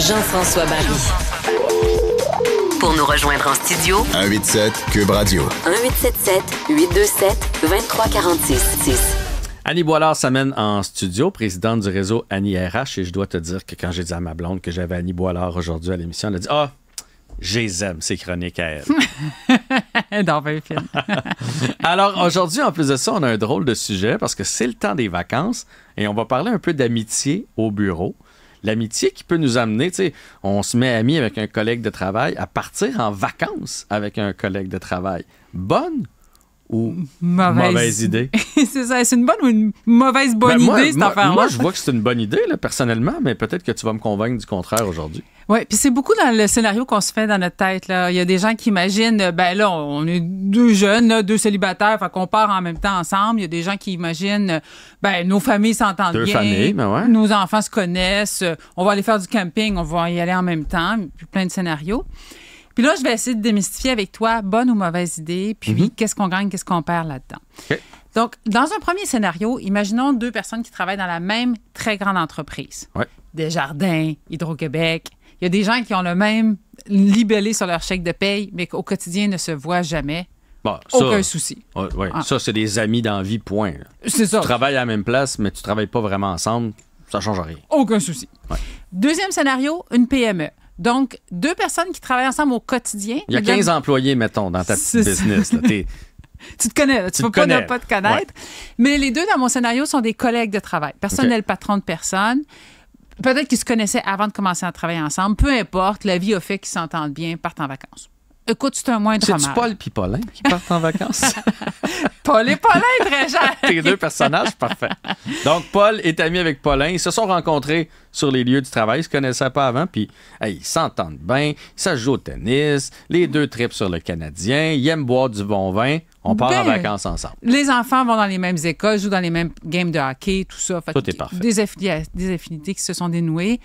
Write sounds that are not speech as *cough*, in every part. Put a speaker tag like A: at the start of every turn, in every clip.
A: Jean-François Barry.
B: Pour nous rejoindre en studio, 187 Cube Radio.
A: 1877 827 2346
B: Annie Boilard s'amène en studio, présidente du réseau Annie RH, et je dois te dire que quand j'ai dit à ma blonde que j'avais Annie Boilard aujourd'hui à l'émission, elle a dit Ah, J'aime ces chroniques à elle. *laughs* Dans *laughs* Alors aujourd'hui, en plus de ça, on a un drôle de sujet parce que c'est le temps des vacances et on va parler un peu d'amitié au bureau l'amitié qui peut nous amener, tu sais, on se met ami avec un collègue de travail, à partir en vacances avec un collègue de travail. Bonne ou mauvaise, mauvaise idée?
A: *laughs* c'est ça. C'est une bonne ou une mauvaise bonne ben, idée, cette affaire Moi, je vois
B: que c'est une bonne idée, là, personnellement, mais peut-être que tu vas me convaincre du contraire aujourd'hui.
A: Oui, puis c'est beaucoup dans le scénario qu'on se fait dans notre tête. Là. Il y a des gens qui imaginent, euh, ben là, on est deux jeunes, deux célibataires, enfin qu'on part en même temps ensemble. Il y a des gens qui imaginent, euh, ben nos familles s'entendent bien. Familles, ben ouais. Nos enfants se connaissent, euh, on va aller faire du camping, on va y aller en même temps, puis plein de scénarios. Puis là, je vais essayer de démystifier avec toi bonne ou mauvaise idée, puis mhm. qu'est-ce qu'on gagne, qu'est-ce qu'on perd là-dedans. Donc, dans un premier scénario, imaginons deux personnes qui travaillent dans la même très grande entreprise. Des Jardins, Hydro-Québec. Il y a des gens qui ont le même libellé sur leur chèque de paye, mais qu'au quotidien ne se voient jamais.
B: Aucun souci. Ah. Ça, c'est des amis d'envie, point. C'est ça. Tu travailles à la même place, mais tu travailles pas vraiment ensemble, ça ne change rien.
A: Aucun souci. Deuxième scénario, une PME. Donc, deux personnes qui travaillent ensemble au quotidien. Il y a 15
B: employés, mettons, dans ta petite business. *laughs*
A: tu te connais, tu ne peux pas ne pas te connaître. Mais les deux, dans mon scénario, sont des collègues de travail. Personne n'est le patron de personne. Peut-être qu'ils se connaissaient avant de commencer à travailler ensemble. Peu importe, la vie a fait qu'ils s'entendent bien, partent en vacances. Écoute, c'est un moindre mal. C'est-tu Paul qui partent en vacances? *laughs* Paul et Paulin,
B: très *laughs* Tes deux personnages, parfait. Donc, Paul est ami avec Paulin. Ils se sont rencontrés sur les lieux du travail. Ils ne se connaissaient pas avant, puis ils s'entendent bien. Ils jouent au tennis. Les deux tripent sur le Canadien. Ils aiment boire du bon vin. On part en ben, vacances ensemble.
A: Les enfants vont dans les mêmes écoles, jouent dans les mêmes games de hockey, tout ça. tout est parfait. Des, affinités, des affinités qui se sont dénouées.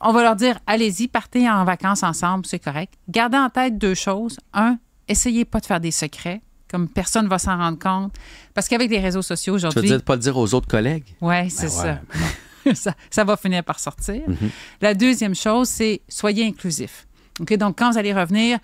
A: On va leur dire, allez-y, partez en vacances ensemble, c'est correct. Gardez en tête deux choses. Un, essayez pas de faire des secrets comme personne ne va s'en rendre compte. Parce qu'avec les réseaux sociaux aujourd'hui. Tu veux dire
B: pas le dire aux autres collègues? Oui, c'est ben
A: ça. *laughs* ça. ça. va finir par sortir. Mhm. La deuxième chose, c'est soyez inclusif. ok Donc, quand vous allez revenir,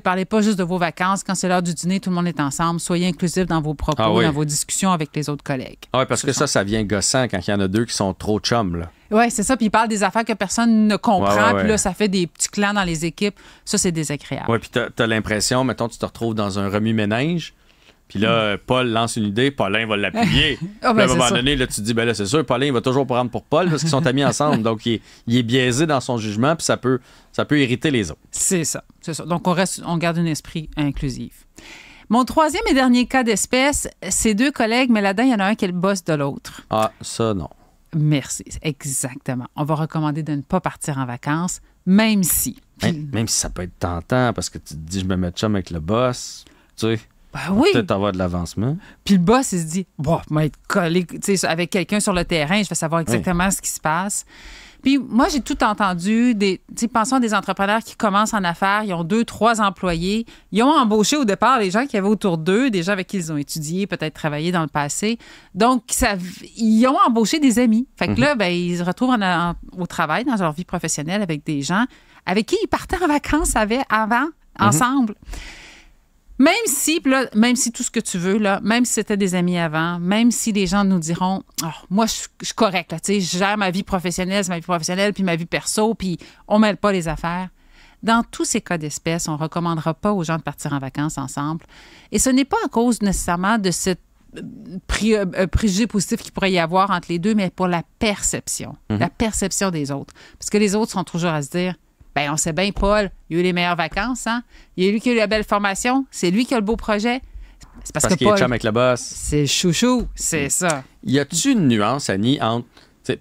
A: parlez pas juste de vos vacances. Quand c'est l'heure du dîner, tout le monde est ensemble. Soyez inclusif dans vos propos, ah dans vos discussions avec les autres collègues.
B: Ah oui, parce que ça, ça vient gossant quand il y en a deux qui sont trop chums. Là.
A: Oui, c'est ça. Puis ils parlent des affaires que personne ne comprend. Puis là, ça fait des petits clans dans les équipes. Ça, c'est désagréable.
B: Oui, puis tu as, l'impression, mettons, tu te retrouves dans un remue-ménage. Puis là, hmm. Paul lance une idée, Paulin va l'appuyer. *laughs* Oh, ben, à un moment donné, tu te dis, ben c'est sûr, Paulin, va toujours prendre pour Paul parce qu'ils sont amis ensemble. *laughs* Donc, il est, biaisé dans son jugement, puis ça peut, ça peut irriter les autres.
A: C'est ça, Donc, on, reste, on garde un esprit inclusif. Mon troisième et dernier cas d'espèce, c'est deux collègues, mais là-dedans, il y en a un qui est le boss de l'autre.
B: Ah, ça, non.
A: Merci, exactement. On va recommander de ne pas partir en vacances, même si.
B: Même, si ça peut être tentant, parce que tu te dis, je me mets chum avec le boss, tu sais. Bah peut-être avoir de l'avancement. Puis le boss,
A: il se dit, bon, je vais être collé avec quelqu'un sur le terrain, je vais savoir exactement ce qui se passe. Puis moi, j'ai tout entendu. Des, pensons à des entrepreneurs qui commencent en affaires, ils ont deux, trois employés. Ils ont embauché au départ les gens qui avaient autour d'eux, des gens avec qui ils ont étudié, peut-être travaillé dans le passé. Donc, ils ont embauché des amis. Fait que mhm. là, ben, ils se retrouvent au travail, dans leur vie professionnelle, avec des gens avec qui ils partaient en vacances avant, mhm. ensemble. Même si, là, même si tout ce que tu veux, là, même si c'était des amis avant, même si les gens nous diront, ah, moi, je, suis correct, je gère ma vie professionnelle, ma vie professionnelle, puis ma vie perso, puis on mêle pas les affaires. Dans tous ces cas d'espèce, on ne recommandera pas aux gens de partir en vacances ensemble. Et ce n'est pas à cause nécessairement de ce euh, euh, préjugé positif qu'il pourrait y avoir entre les deux, mais pour la perception, mhm. la perception des autres. Parce que les autres sont toujours à se dire Bien, on sait bien, Paul, il a eu les meilleures vacances, hein? Il est lui qui a eu la belle formation, c'est lui qui a le beau projet.
B: C'est parce, parce qu'il est avec le boss. C'est chouchou, c'est mm. ça. Y a-tu une nuance, Annie, entre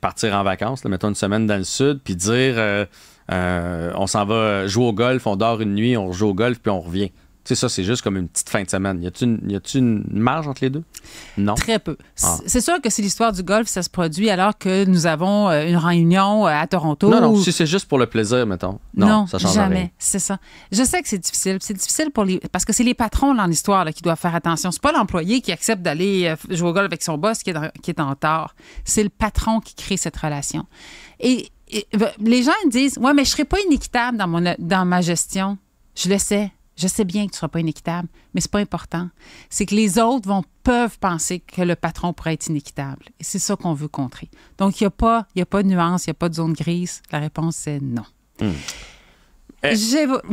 B: partir en vacances, là, mettons une semaine dans le sud, puis dire euh, euh, on s'en va jouer au golf, on dort une nuit, on joue au golf, puis on revient? C'est ça, c'est juste comme une petite fin de semaine. Y a-t-il une, marge entre les deux? Non. Très peu. Ah. C'est
A: sûr que c'est l'histoire du golf, ça se produit alors que nous avons euh, une réunion euh, à Toronto. Non, non, c'est
B: juste pour le plaisir, mettons. Non, jamais.
A: C'est ça. Je sais que c'est difficile. C'est difficile pour les. Parce que c'est les patrons dans l'histoire qui doivent faire attention. C'est pas l'employé qui accepte d'aller euh, jouer au golf avec son boss qui est, qui est en tort. C'est le patron qui crée cette relation. Et, les gens disent Ouais, mais je serai pas inéquitable dans, mon, dans ma gestion. Je le sais je sais bien que tu ne seras pas inéquitable, mais c'est pas important. C'est que les autres vont, peuvent penser que le patron pourrait être inéquitable. Et c'est ça qu'on veut contrer. Donc, il n'y a, pas, y a pas de nuance, il n'y a pas de zone grise. La réponse, c'est non.
B: Hmm. Eh,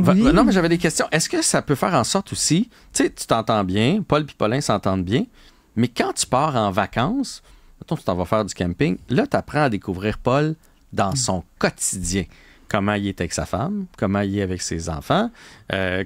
B: non, mais j'avais des questions. Est-ce que ça peut faire en sorte aussi, tu sais, tu t'entends bien, Paul et Paulin s'entendent bien, mais quand tu pars en vacances, mettons, tu t'en vas faire du camping, là, tu apprends à découvrir Paul dans hmm. son quotidien comment il est avec sa femme, comment il est avec ses enfants. Euh,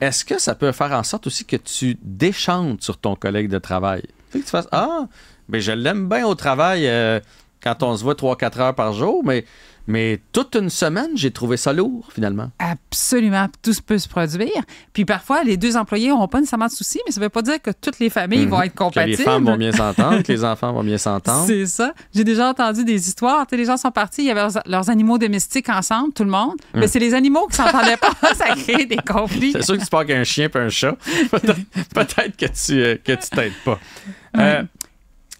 B: est-ce que ça peut faire en sorte aussi que tu déchantes sur ton collègue de travail? que tu fasses Ah, mais je l'aime bien au travail euh, quand on se voit 3-4 heures par jour, mais mais toute une semaine, j'ai trouvé ça lourd, finalement.
A: Absolument. Tout peut se produire. Puis parfois, les deux employés n'auront pas nécessairement de soucis, mais ça ne veut pas dire que toutes les familles mhm. vont être compatibles. Que les femmes vont bien
B: s'entendre, que les *laughs* enfants vont bien s'entendre. C'est
A: ça. J'ai déjà entendu des histoires. les gens sont partis, il y avait leurs, animaux domestiques ensemble, tout le monde. Mais mhm. c'est les animaux qui ne s'entendaient pas. *laughs* ça crée des
B: conflits. C'est sûr que tu parles qu'un chien et un chat. *laughs* Peut-être euh, que tu t'aides pas. Euh,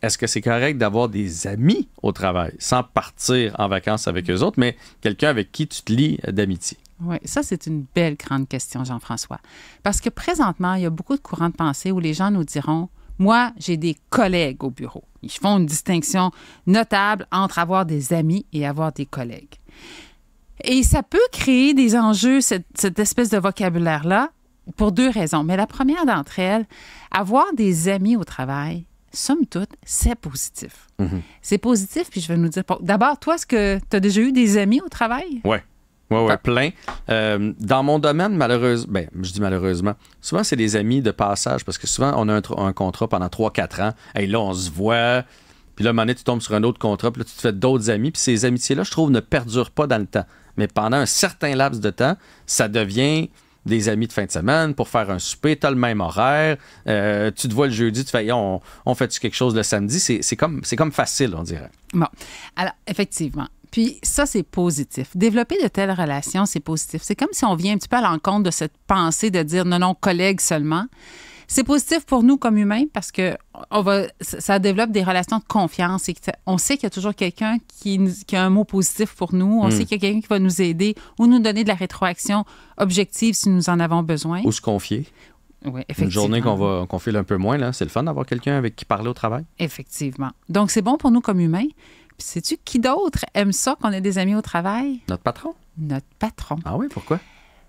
B: est-ce que c'est correct d'avoir des amis au travail sans partir en vacances avec eux autres, mais quelqu'un avec qui tu te lis d'amitié?
A: Oui, ça, c'est une belle grande question, Jean-François. Parce que présentement, il y a beaucoup de courants de pensée où les gens nous diront Moi, j'ai des collègues au bureau. Ils font une distinction notable entre avoir des amis et avoir des collègues. Et ça peut créer des enjeux, cette, cette espèce de vocabulaire-là, pour deux raisons. Mais la première d'entre elles, avoir des amis au travail, somme toute, c'est positif. Mhm. C'est positif, puis je vais nous dire. D'abord, toi, est-ce que tu as déjà eu des amis au travail?
B: Oui. Oui, oui, plein. Euh, dans mon domaine, malheureusement, ben, je dis malheureusement, souvent c'est des amis de passage parce que souvent on a un, contrat pendant 3-4 ans. Et là, on se voit. Puis là, à un moment donné, tu tombes sur un autre contrat. Puis là, tu te fais d'autres amis. Puis ces amitiés-là, je trouve, ne perdurent pas dans le temps. Mais pendant un certain laps de temps, ça devient des amis de fin de semaine pour faire un souper, tu as le même horaire, euh, tu te vois le jeudi, tu fais, on, fait-tu quelque chose le samedi? C'est comme, c'est comme facile, on dirait.
A: Bon, alors effectivement. Puis ça, c'est positif. Développer de telles relations, c'est positif. C'est comme si on vient un petit peu à l'encontre de cette pensée de dire non, non, collègues seulement c'est positif pour nous comme humains parce que on va, ça développe des relations de confiance et on sait qu'il y a toujours quelqu'un qui, a un mot positif pour nous. On hmm. sait qu'il y a quelqu'un qui va nous aider ou nous donner de la rétroaction objective si nous en avons besoin. Ou se confier. Oui, effectivement. Une journée qu'on va
B: confier un peu moins, là, c'est le fun d'avoir quelqu'un avec qui parler au travail.
A: Effectivement. Donc, c'est bon pour nous comme humains. Puis, sais-tu qui d'autre aime ça qu'on ait des amis au travail? Notre patron. Notre patron. Ah oui, pourquoi?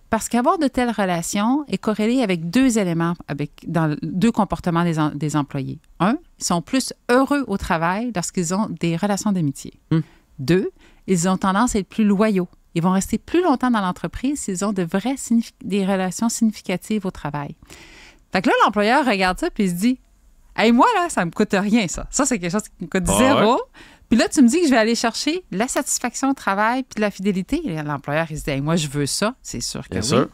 A: Parce qu'avoir de telles relations est corrélé avec deux éléments, avec, dans deux comportements des, employés. Un, ils sont plus heureux au travail lorsqu'ils ont des relations d'amitié. Hmm. Deux, ils ont tendance à être plus loyaux. Ils vont rester plus longtemps dans l'entreprise s'ils ont de vraies des relations significatives au travail. Fait que là, l'employeur regarde ça puis se dit Hey, moi, là, ça me coûte rien, ça. Ça, c'est quelque chose qui me coûte ah zéro. Puis là, tu me dis que je vais aller chercher la satisfaction au travail puis de la fidélité. L'employeur, il se dit Moi, je veux ça. C'est sûr que oui.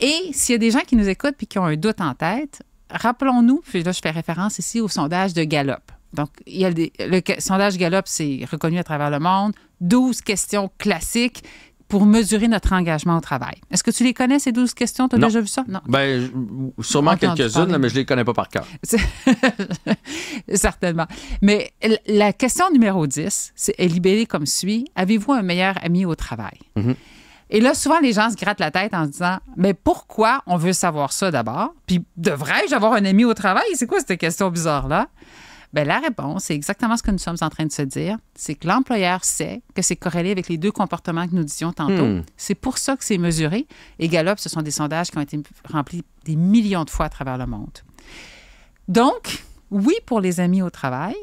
A: Et s'il y a des gens qui nous écoutent puis qui ont un doute en tête, rappelons-nous, puis là, je fais référence ici au sondage de Gallup. Donc, il y a le sondage Gallup, c'est reconnu à travers le monde. 12 questions classiques pour mesurer notre engagement au travail. Est-ce que tu les connais, ces 12 questions? Tu as déjà vu ça? Non.
B: Ben, sûrement quelques-unes, mais je ne les connais pas par cœur.
A: *laughs* Certainement. Mais la question numéro 10 est libellée comme suit. Avez-vous un meilleur ami au travail? Mm-hmm. Et là, souvent, les gens se grattent la tête en disant Mais pourquoi on veut savoir ça d'abord? Puis devrais-je avoir un ami au travail? C'est quoi cette question bizarre-là? Bien, la réponse, c'est exactement ce que nous sommes en train de se dire. C'est que l'employeur sait que c'est corrélé avec les deux comportements que nous disions tantôt. Hmm. C'est pour ça que c'est mesuré. Et Gallup, ce sont des sondages qui ont été remplis des millions de fois à travers le monde. Donc, oui pour les amis au travail.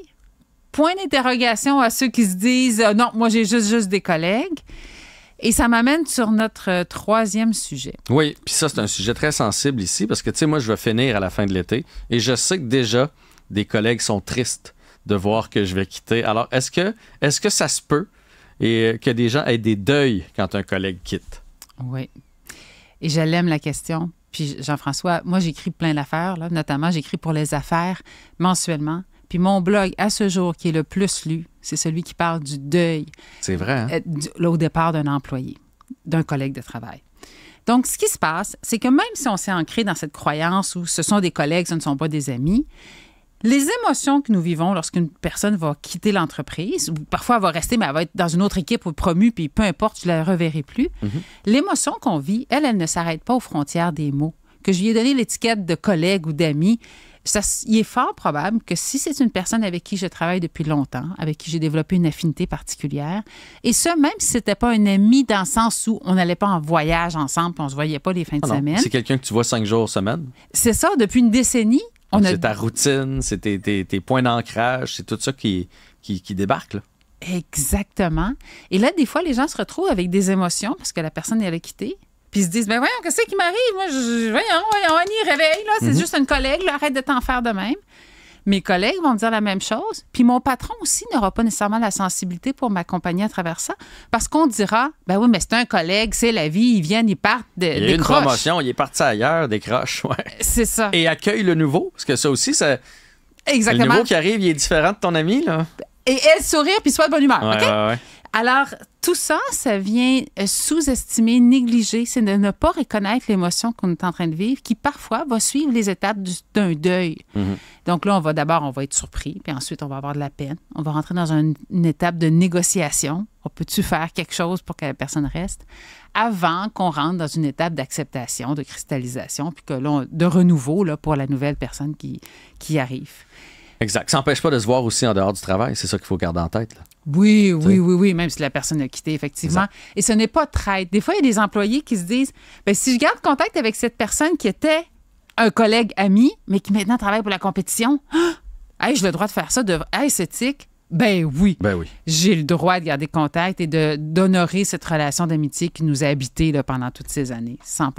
A: Point d'interrogation à ceux qui se disent euh, non, moi j'ai juste, juste des collègues. Et ça m'amène sur notre euh, troisième sujet.
B: Oui, puis ça, c'est un sujet très sensible ici parce que, tu sais, moi, je vais finir à la fin de l'été et je sais que déjà, des collègues sont tristes de voir que je vais quitter. Alors, est-ce que, est que ça se peut et euh, que des gens aient des deuils quand un collègue quitte?
A: Oui. Et je la question. Puis Jean-François, moi j'écris plein d'affaires, notamment j'écris pour les affaires mensuellement. Puis mon blog à ce jour qui est le plus lu, c'est celui qui parle du deuil.
B: C'est vrai.
A: Hein? Euh, au départ d'un employé, d'un collègue de travail. Donc, ce qui se passe, c'est que même si on s'est ancré dans cette croyance où ce sont des collègues, ce ne sont pas des amis, les émotions que nous vivons lorsqu'une personne va quitter l'entreprise, ou parfois elle va rester, mais elle va être dans une autre équipe ou promue, puis peu importe, tu la reverrai plus. Mhm. L'émotion qu'on vit, elle, elle ne s'arrête pas aux frontières des mots. Que je lui ai donné l'étiquette de collègue ou d'ami, ça, il est fort probable que si c'est une personne avec qui je travaille depuis longtemps, avec qui j'ai développé une affinité particulière, et ce, même si c'était pas un ami dans le sens où on n'allait pas en voyage ensemble, on se voyait pas les fins de ah semaine. C'est
B: quelqu'un que tu vois cinq jours semaine?
A: C'est ça, depuis une décennie, c'est
B: ta routine, c'est tes, points d'ancrage, c'est tout ça qui, qui, débarque.
A: Exactement. Et là, des fois, les gens se retrouvent avec des émotions parce que la personne, elle a quitté. Puis ils se disent, ben voyons, qu'est-ce qui m'arrive? Moi, je, voyons, voyons, y réveille, là, c'est mhm. juste une collègue, là, arrête de t'en faire de même. Mes collègues vont me dire la même chose. Puis mon patron aussi n'aura pas nécessairement la sensibilité pour m'accompagner à travers ça. Parce qu'on dira, ben oui, mais c'est un collègue, c'est la vie, ils viennent, ils partent de, il y a des une promotion,
B: il est parti ailleurs, des ouais. *laughs* C'est ça. Et accueille le nouveau, parce que ça aussi, ça.
A: Exactement. Le nouveau qui
B: arrive, il est différent de ton ami, là.
A: Et elle sourire, puis soit de bonne humeur. ok. Alors, tout ça, ça vient euh, sous-estimer, négliger, c'est de ne pas reconnaître l'émotion qu'on est en train de vivre, qui parfois va suivre les étapes d'un deuil. Mhm. Donc là, on va d'abord, on va être surpris, puis ensuite, on va avoir de la peine. On va rentrer dans une, étape de négociation. On peut-tu faire quelque chose pour que la personne reste? Avant qu'on rentre dans une étape d'acceptation, de cristallisation, puis que de renouveau là, pour la nouvelle personne qui, qui arrive.
B: Exact. Ça n'empêche pas de se voir aussi en dehors du travail. C'est ça qu'il faut garder en tête.
A: Oui, oui, oui, oui, même si la personne a quitté, effectivement. Et ce n'est pas traite. Des fois, il y a des employés qui se disent ben, si je garde contact avec cette personne qui était un collègue ami, mais qui maintenant travaille pour la compétition, ah, *gasps* j'ai le droit de faire ça, de... c'est tic. Ben oui. Ben oui. J'ai le droit de garder contact et d'honorer cette relation d'amitié qui nous a habité pendant toutes ces années, 100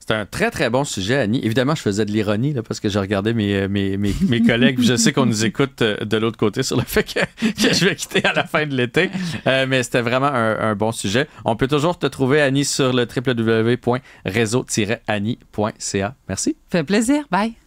B: C'est un très, très bon sujet, Annie. Évidemment, je faisais de l'ironie parce que j'ai regardé euh, mes, mes, mes, *laughs* collègues. je sais qu'on nous écoute euh, de l'autre côté sur le fait *laughs* que, je vais quitter à la fin de l'été. Euh, mais c'était vraiment un, bon sujet. On peut toujours te trouver, Annie, sur le www.réseau-annie.ca. Merci.
A: Fait plaisir. Bye.